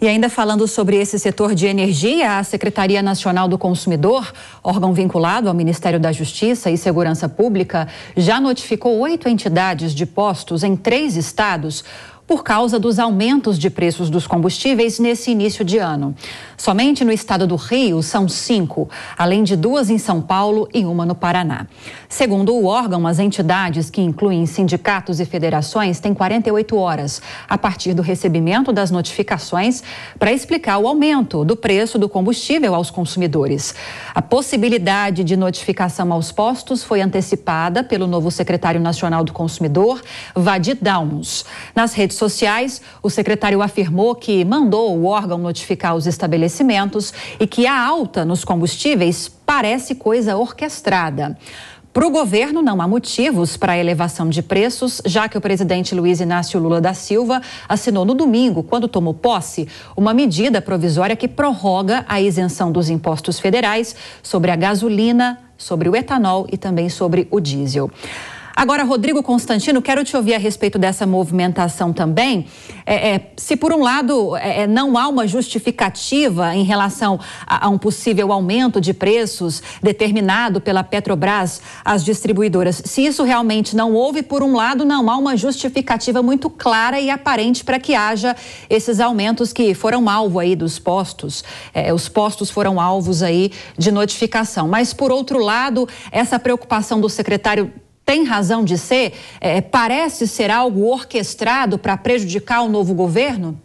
E ainda falando sobre esse setor de energia, a Secretaria Nacional do Consumidor, órgão vinculado ao Ministério da Justiça e Segurança Pública, já notificou oito entidades de postos em três estados por causa dos aumentos de preços dos combustíveis nesse início de ano. Somente no estado do Rio são cinco, além de duas em São Paulo e uma no Paraná. Segundo o órgão, as entidades, que incluem sindicatos e federações, têm 48 horas a partir do recebimento das notificações para explicar o aumento do preço do combustível aos consumidores. A possibilidade de notificação aos postos foi antecipada pelo novo secretário nacional do consumidor, Vadid Downs. Nas redes redes sociais, o secretário afirmou que mandou o órgão notificar os estabelecimentos e que a alta nos combustíveis parece coisa orquestrada. Para o governo, não há motivos para a elevação de preços, já que o presidente Luiz Inácio Lula da Silva assinou no domingo, quando tomou posse, uma medida provisória que prorroga a isenção dos impostos federais sobre a gasolina, sobre o etanol e também sobre o diesel. Agora, Rodrigo Constantino, quero te ouvir a respeito dessa movimentação também. É, é, se, por um lado, é, é não há uma justificativa em relação a, a, um possível aumento de preços determinado pela Petrobras às distribuidoras, se isso realmente não houve, por um lado, não há uma justificativa muito clara e aparente para que haja esses aumentos que foram alvo aí dos postos. É, os postos foram alvos aí de notificação. Mas, por outro lado, essa preocupação do secretário tem razão de ser? É, parece ser algo orquestrado para prejudicar o novo governo?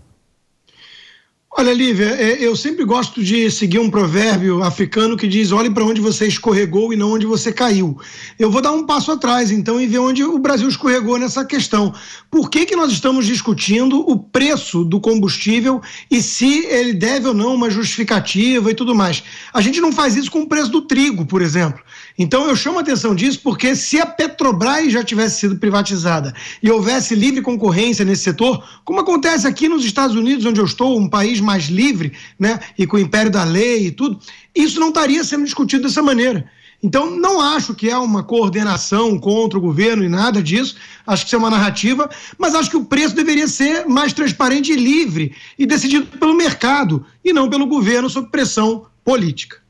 Olha, Lívia, é, eu sempre gosto de seguir um provérbio africano que diz: olhe para onde você escorregou e não onde você caiu. Eu vou dar um passo atrás, então, e ver onde o Brasil escorregou nessa questão. Por que, que nós estamos discutindo o preço do combustível e se ele deve ou não uma justificativa e tudo mais? A gente não faz isso com o preço do trigo, por exemplo. Então, eu chamo a atenção disso porque se a Petrobras já tivesse sido privatizada e houvesse livre concorrência nesse setor, como acontece aqui nos Estados Unidos, onde eu estou, um país mais livre, né, e com o império da lei e tudo, isso não estaria sendo discutido dessa maneira. Então, não acho que é uma coordenação contra o governo e nada disso. Acho que isso é uma narrativa, mas acho que o preço deveria ser mais transparente e livre e decidido pelo mercado e não pelo governo sob pressão política.